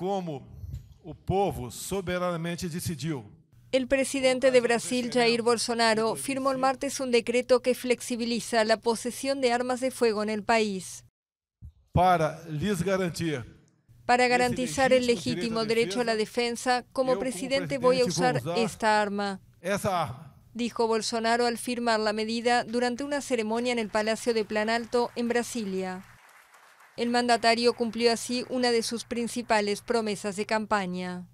como soberanamente El presidente de Brasil, Jair Bolsonaro, firmó el martes un decreto que flexibiliza la posesión de armas de fuego en el país. Para para garantizar el legítimo derecho a la defensa, como presidente voy a usar esta arma, dijo Bolsonaro al firmar la medida durante una ceremonia en el Palacio de Planalto en Brasilia. El mandatario cumplió así una de sus principales promesas de campaña.